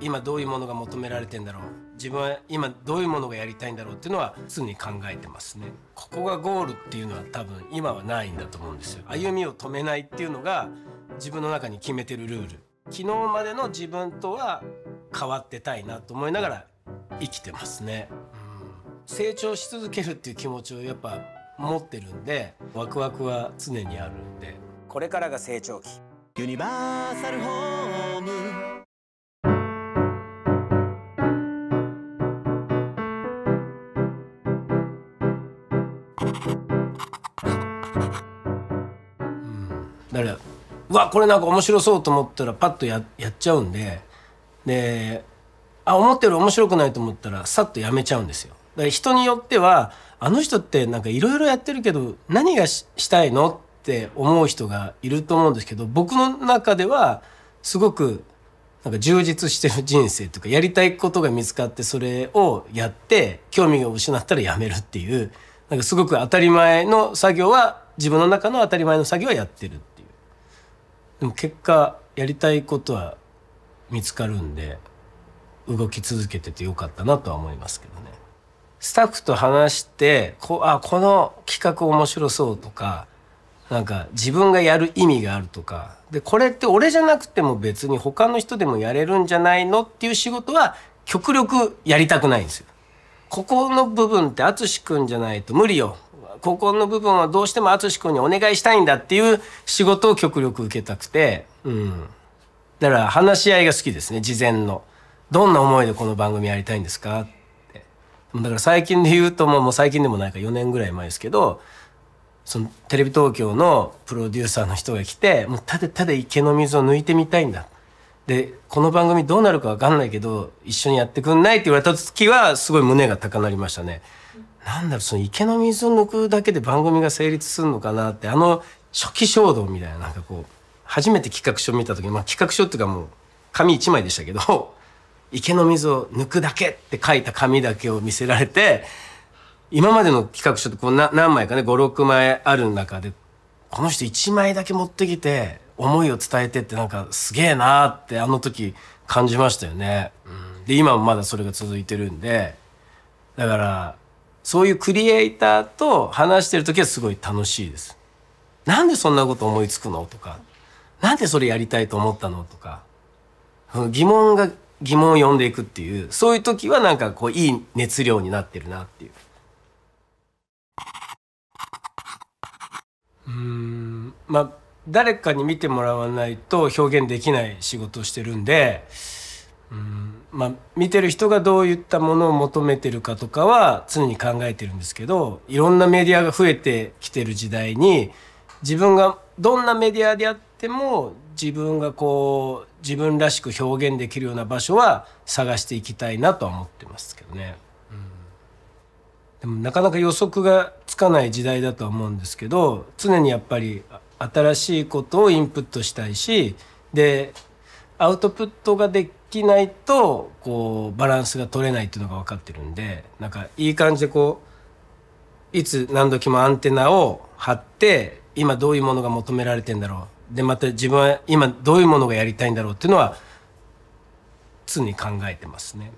今どういうものが求められてんだろう自分は今どういうものがやりたいんだろうっていうのは常に考えてますねここがゴールっていうのは多分今はないんだと思うんですよ歩みを止めないっていうのが自分の中に決めてるルール昨日までの自分とは変わってたいなと思いながら生きてますね、うん、成長し続けるっていう気持ちをやっぱ持ってるんでワクワクは常にあるんでこれからが成長期ユニバーサルだからうわこれなんか面白そうと思ったらパッとややっちゃうんでであ思ってる面白くないと思ったらさっとやめちゃうんですよ。だから人によってはあの人ってなんかいろいろやってるけど何がしたいのって思う人がいると思うんですけど僕の中ではすごくなんか充実してる人生というかやりたいことが見つかってそれをやって興味が失ったらやめるっていうなんかすごく当たり前の作業は自分の中の当たり前の作業はやってるっていうでも結果やりたいことは見つかるんで動き続けててよかったなとは思いますけどねスタッフと話してこあこの企画面白そうとかなんか自分がやる意味があるとかでこれって俺じゃなくても別に他の人でもやれるんじゃないのっていう仕事は極力やりたくないんですよここの部分って淳君じゃないと無理よここの部分はどうしても淳君にお願いしたいんだっていう仕事を極力受けたくて、うん、だから話し合いが好きですね事前の。どんな思いでこの番組やりたいんですかって。だから最近で言うともう最近でもないか4年ぐらい前ですけどそのテレビ東京のプロデューサーの人が来てもうただただ池の水を抜いてみたいんだでこの番組どうなるか分かんないけど一緒にやってくんないって言われた時はすごい胸が高鳴りましたね。なんだろうその池の水を抜くだけで番組が成立するのかなってあの初期衝動みたいななんかこう初めて企画書見た時に、まあ、企画書っていうかもう紙一枚でしたけど「池の水を抜くだけ」って書いた紙だけを見せられて今までの企画書ってこう何枚かね56枚ある中でこの人1枚だけ持ってきて思いを伝えてってなんかすげえなーってあの時感じましたよね。うん、で今もまだそれが続いてるんでだからそういうクリエイターと話してる時はすごい楽しいです。なんでそんなこと思いつくのとかなんでそれやりたいと思ったのとか疑問が疑問を呼んでいくっていうそういう時はなんかこういい熱量になってるなっていう。うんまあ誰かに見てもらわないと表現できない仕事をしてるんで、うんまあ、見てる人がどういったものを求めてるかとかは常に考えてるんですけどいろんなメディアが増えてきてる時代に自分がどんなメディアであっても自分がこう自分らしく表現できるような場所は探していきたいなとは思ってますけどね。うん、でもなかなか予測がつかない時代だとは思うんですけど常にやっぱり新しいことをインプットしたいしでアウトプットができないとこうバランスが取れないっていうのが分かってるんでなんかいい感じでこういつ何時もアンテナを張って今どういうものが求められてんだろうでまた自分は今どういうものがやりたいんだろうっていうのは常に考えてますね。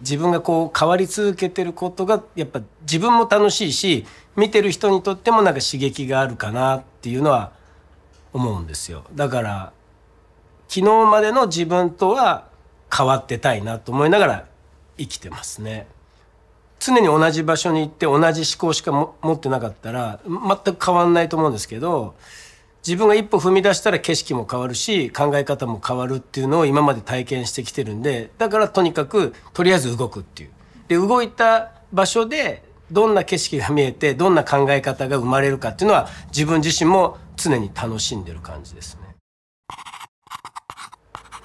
自分がこう変わり続けてることがやっぱ自分も楽しいし見てる人にとってもなんか刺激があるかなっていうのは思うんですよだから昨日までの自分とは変わってたいなと思いながら生きてますね常に同じ場所に行って同じ思考しか持ってなかったら全く変わんないと思うんですけど自分が一歩踏み出したら景色も変わるし考え方も変わるっていうのを今まで体験してきてるんでだからとにかくとりあえず動くっていう。で動いた場所でどんな景色が見えてどんな考え方が生まれるかっていうのは自分自身も常に楽しんでる感じですね。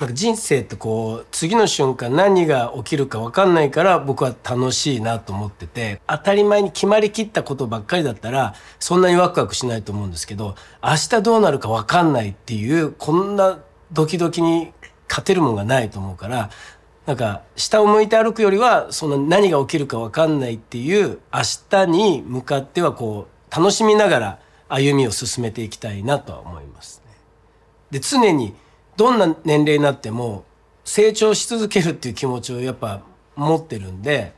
なんか人生ってこう次の瞬間何が起きるか分かんないから僕は楽しいなと思ってて当たり前に決まりきったことばっかりだったらそんなにワクワクしないと思うんですけど明日どうなるか分かんないっていうこんなドキドキに勝てるもんがないと思うからなんか下を向いて歩くよりはその何が起きるか分かんないっていう明日に向かってはこう楽しみながら歩みを進めていきたいなとは思いますね。で常にどんな年齢になっても成長し続けるっていう気持ちをやっぱ持ってるんで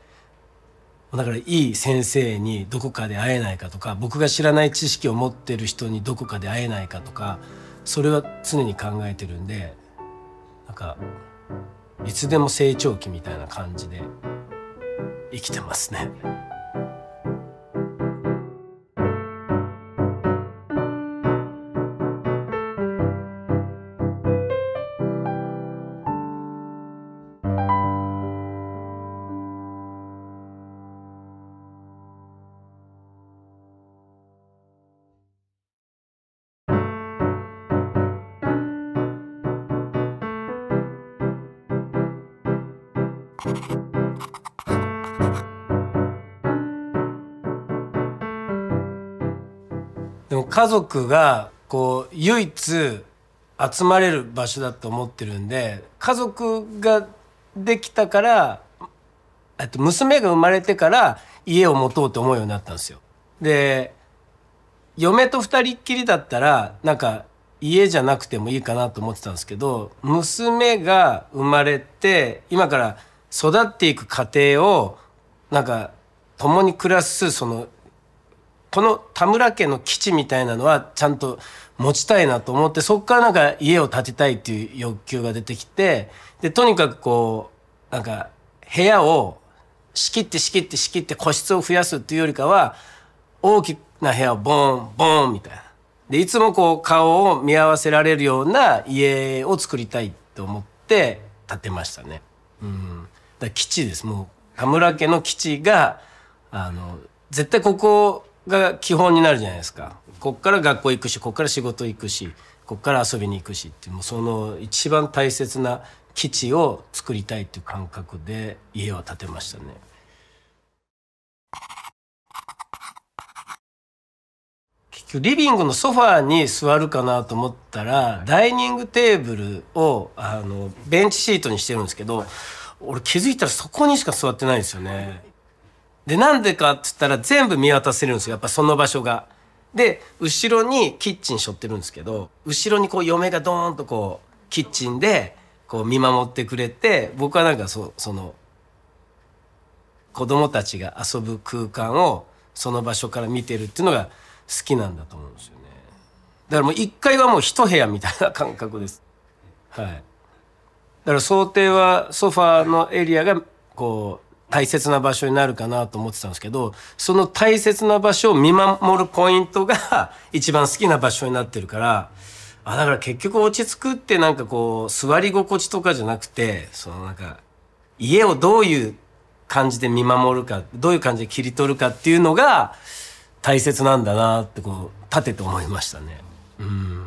だからいい先生にどこかで会えないかとか僕が知らない知識を持ってる人にどこかで会えないかとかそれは常に考えてるんでなんかいつでも成長期みたいな感じで生きてますね。でも家族がこう唯一集まれる場所だと思ってるんで家族ができたからと娘が生まれてから家を持とうと思うようになったんですよ。で嫁と2人っきりだったらなんか家じゃなくてもいいかなと思ってたんですけど娘が生まれて今から育っていく過程をなんか共に暮らすそのこの田村家の基地みたいなのはちゃんと持ちたいなと思ってそこからなんか家を建てたいっていう欲求が出てきてでとにかくこうなんか部屋を仕切って仕切って仕切って個室を増やすっていうよりかは大きな部屋をボンボンみたいな。でいつもこう顔を見合わせられるような家を作りたいと思って建てましたね。うんだ基地ですもう田村家の基地があの絶対ここが基本になるじゃないですかこっから学校行くしこっから仕事行くしこっから遊びに行くしってもうその一番大切な基地を作りたいっていう感覚で家を建てましたね。結局リビングのソファーに座るかなと思ったらダイニングテーブルをあのベンチシートにしてるんですけど。俺気づいたらそこにしか座ってないんですよねでなんでかって言ったら全部見渡せるんですよやっぱその場所がで後ろにキッチン背負ってるんですけど後ろにこう嫁がドーンとこうキッチンでこう見守ってくれて僕はなんかそその子供たちが遊ぶ空間をその場所から見てるっていうのが好きなんだと思うんですよねだからもう一階はもう一部屋みたいな感覚ですはいだから想定はソファーのエリアがこう大切な場所になるかなと思ってたんですけどその大切な場所を見守るポイントが 一番好きな場所になってるからあだから結局落ち着くってなんかこう座り心地とかじゃなくてそのなんか家をどういう感じで見守るかどういう感じで切り取るかっていうのが大切なんだなってこう立てて思いましたね。うん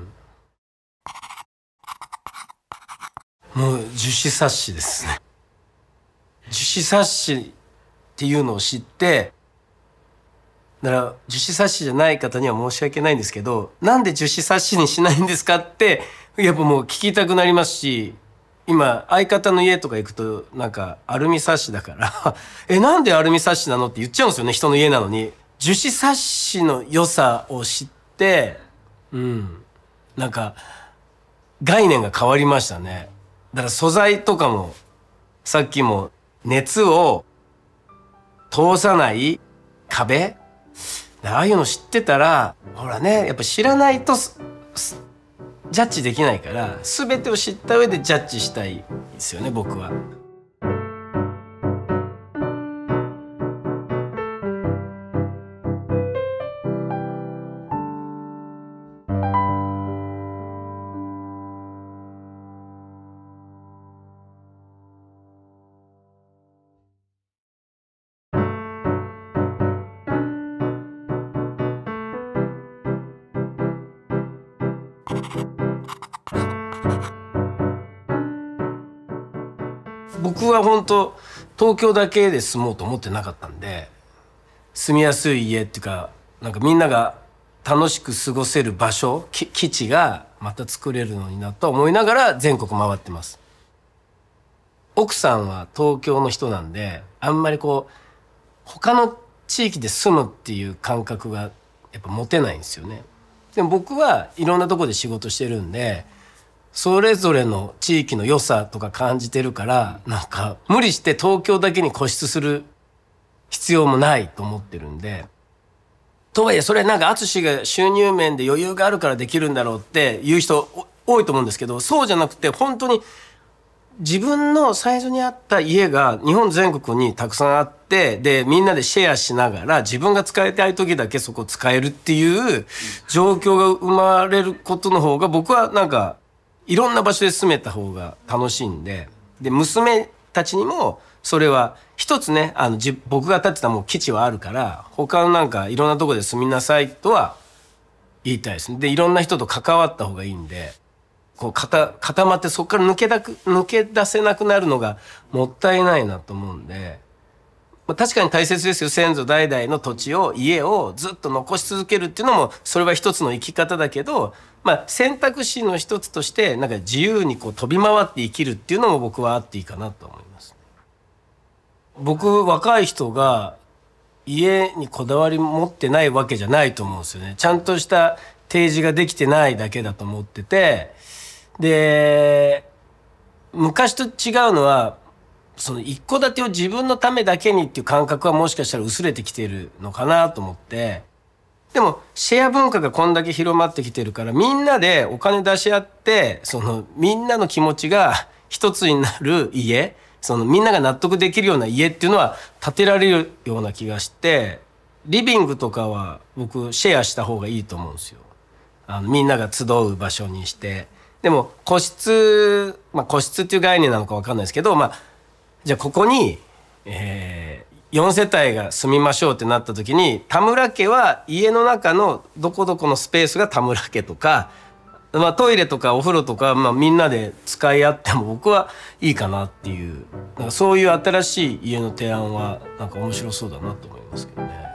もう樹脂冊子ですね樹脂冊子っていうのを知ってだから樹脂冊子じゃない方には申し訳ないんですけどなんで樹脂冊子にしないんですかってやっぱもう聞きたくなりますし今相方の家とか行くとなんかアルミサッシだから「えなんでアルミサッシなの?」って言っちゃうんですよね人の家なのに樹脂サッシの良さを知ってうんなんか概念が変わりましたねだから素材とかもさっきも熱を通さない壁ああいうの知ってたらほらねやっぱ知らないとジャッジできないから全てを知った上でジャッジしたいですよね僕は。僕は本当東京だけで住もうと思ってなかったんで住みやすい家っていうかなんかみんなが楽しく過ごせる場所基地がまた作れるのになと思いながら全国回ってます奥さんは東京の人なんであんまりこう他の地域で住むっていう感覚がやっぱ持てないんですよねでも僕はいろんなとこで仕事してるんでそれぞれの地域の良さとか感じてるからなんか無理して東京だけに固執する必要もないと思ってるんで。とはいえそれなんか淳が収入面で余裕があるからできるんだろうって言う人多いと思うんですけどそうじゃなくて本当に自分の最初にあった家が日本全国にたくさんあってでみんなでシェアしながら自分が使いたい時だけそこ使えるっていう状況が生まれることの方が僕はなんかいろんな場所で住めた方が楽しいんでで娘たちにもそれは一つねあの僕が建てたもう基地はあるから他のなんかいろんなとこで住みなさいとは言いたいですね。でいろんな人と関わった方がいいんでこう固固まってそこから抜けたく抜け出せなくなるのがもったいないなと思うんで。まあ、確かに大切ですよ先祖代々の土地を家をずっと残し続けるっていうのもそれは一つの生き方だけど、まあ、選択肢の一つとしてなんか自由にこう飛び回って生きるっていうのも僕はあっていいかなと思います。僕若い人が家にこだわり持ってないわけじゃないと思うんですよね。ちゃんとした提示ができてないだけだと思っててで昔と違うのはその一戸建てを自分のためだけにっていう感覚はもしかしたら薄れてきてるのかなと思ってでもシェア文化がこんだけ広まってきてるからみんなでお金出し合ってそのみんなの気持ちが一つになる家そのみんなが納得できるような家っていうのは建てられるような気がしてリビングとかは僕シェアした方がいいと思うんですよ。あのみんなが集う場所にしてでも個室、まあ、個室っていう概念なのか分かんないですけど、まあ、じゃあここに、えー、4世帯が住みましょうってなった時に田村家は家の中のどこどこのスペースが田村家とか、まあ、トイレとかお風呂とか、まあ、みんなで使い合っても僕はいいかなっていうなんかそういう新しい家の提案はなんか面白そうだなと思いますけどね。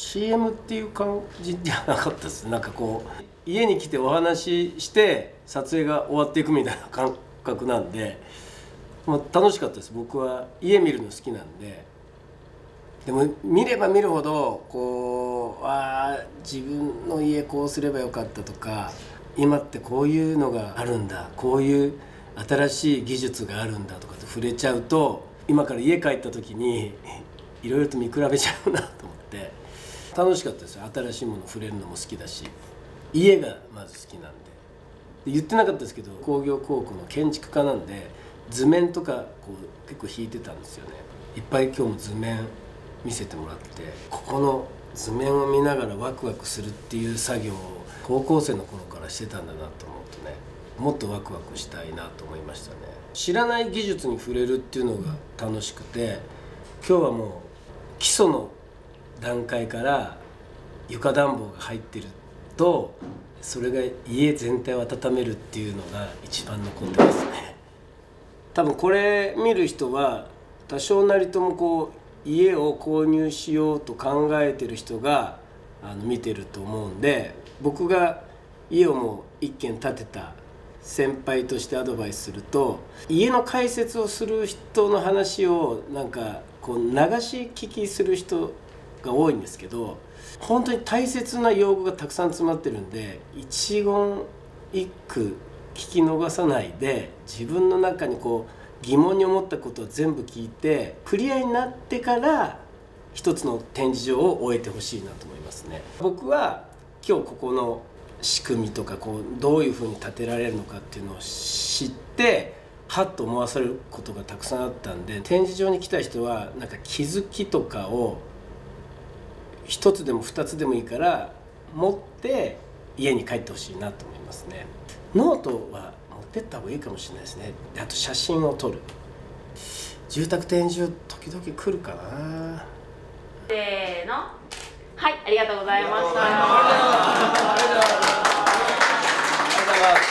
CM っていう感じではなかったですなんかこう家に来てお話しして撮影が終わっていくみたいな感覚なんで、まあ、楽しかったです僕は家見るの好きなんででも見れば見るほどこうああ自分の家こうすればよかったとか今ってこういうのがあるんだこういう新しい技術があるんだとかって触れちゃうと今から家帰った時にいろいろと見比べちゃうなと思って。楽しかったですよ新しいもの触れるのも好きだし家がまず好きなんでで言ってなかったですけど工業高校の建築家なんで図面とかこう結構引いてたんですよねいっぱい今日も図面見せてもらってここの図面を見ながらワクワクするっていう作業を高校生の頃からしてたんだなと思うとねもっとワクワクしたいなと思いましたね知らない技術に触れるっていうのが楽しくて今日はもう基礎の段階から床暖房が入ってるとそれが家全体を温めるっていうのが一番残ってますね多分これ見る人は多少なりともこう家を購入しようと考えてる人があの見てると思うんで僕が家をもう一軒建てた先輩としてアドバイスすると家の解説をする人の話をなんかこう流し聞きする人が多いんですけど本当に大切な用語がたくさん詰まってるんで一言一句聞き逃さないで自分の中にこう疑問に思ったことを全部聞いてクリアになってから一つの展示場を終えてほしいなと思いますね。僕は今日ここの仕組みとかこうどういうふうに立てられるのかっていうのを知ってはっと思わせることがたくさんあったんで展示場に来た人はなんか気づきとかを一つでも二つでもいいから持って家に帰ってほしいなと思いますねノートは持ってった方がいいかもしれないですねあと写真を撮る住宅展示時々来るかなせーのはいありがとうございました